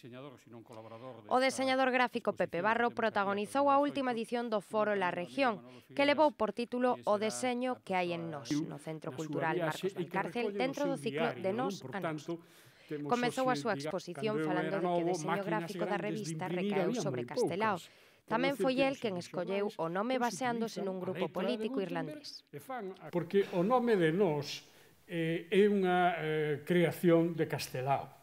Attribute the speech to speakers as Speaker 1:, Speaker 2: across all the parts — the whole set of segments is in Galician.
Speaker 1: diseñador, sino un colaborador... De
Speaker 2: o diseñador gráfico Pepe Barro protagonizou a última edición do Foro La Región, que levou por título O deseño que hai en nós, no Centro Cultural Marcos del Cárcel, dentro do ciclo de Nós
Speaker 1: a nos. Comezou a súa exposición falando de que o deseño gráfico da revista recaeu sobre Castelao,
Speaker 2: Tamén foi el quen escolleu o nome baseándose nun grupo político irlandés.
Speaker 1: Porque o nome de nós eh, é unha eh, creación de Castelao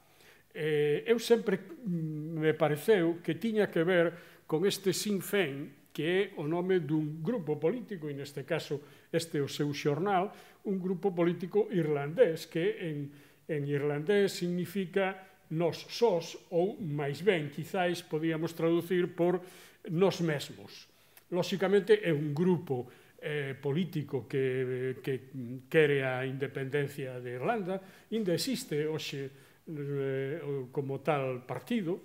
Speaker 1: eh, eu sempre mm, me pareceu que tiña que ver con este Sinn Féin, que é o nome dun grupo político, e neste caso este é o seu xornal, un grupo político irlandés, que en, en irlandés significa nos sós, ou máis ben, quizáis, podíamos traducir por nos mesmos. Lóxicamente é un grupo eh, político que, que quere a independencia de Irlanda, inda existe hoxe Eh, como tal partido,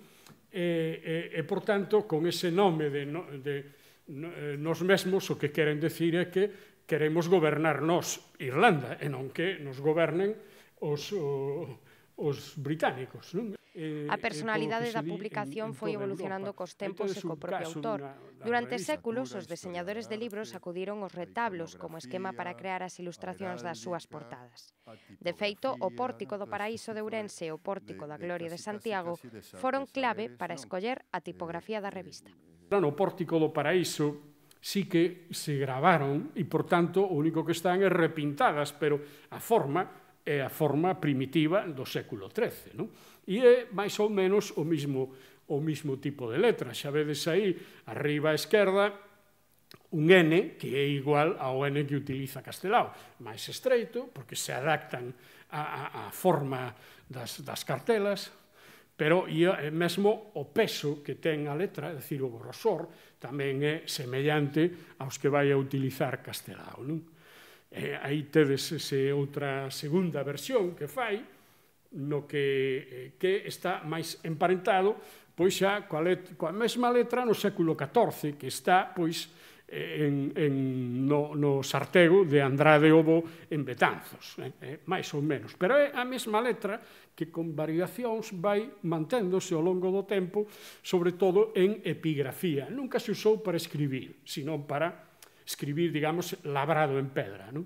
Speaker 1: e, e, e por tanto, con ese nome de, de nos eh, mesmos o que queren decir é que queremos gobernar nós Irlanda e non que nos gobernen os, o, os británicos. Non? Eh, a eh, personalidade da publicación foi evolucionando cos tempos e co propio autor. Durante séculos, os eh,
Speaker 2: deseñadores de libros acudiron aos retablos como esquema para crear as ilustracións das súas portadas. De feito, o Pórtico do Paraíso de Ourense e o Pórtico da Gloria de Santiago foron clave para escoller a tipografía da revista.
Speaker 1: No Pórtico do Paraíso sí que se gravaron e, por tanto, o único que están é repintadas, pero a forma é a forma primitiva do século XIII. Non? E é máis ou menos o mismo, o mismo tipo de letra. Xa vedes aí, arriba à esquerda, un N que é igual ao N que utiliza Castelao, máis estreito, porque se adaptan á, a, a forma das, das cartelas, pero e mesmo o peso que ten a letra, é dicir, o grosor, tamén é semellante aos que vai a utilizar Castelao. Non? E aí tedes ese outra segunda versión que fai, no que, que está máis emparentado pois xa coa, letra, coa mesma letra no século XIV, que está pois en, en, no, no sartego de Andrade Obo en Betanzos, eh, eh, máis ou menos. Pero é a mesma letra que con variacións vai manténdose ao longo do tempo, sobre todo en epigrafía. Nunca se usou para escribir, sino para escribir, digamos, labrado en pedra. ¿no?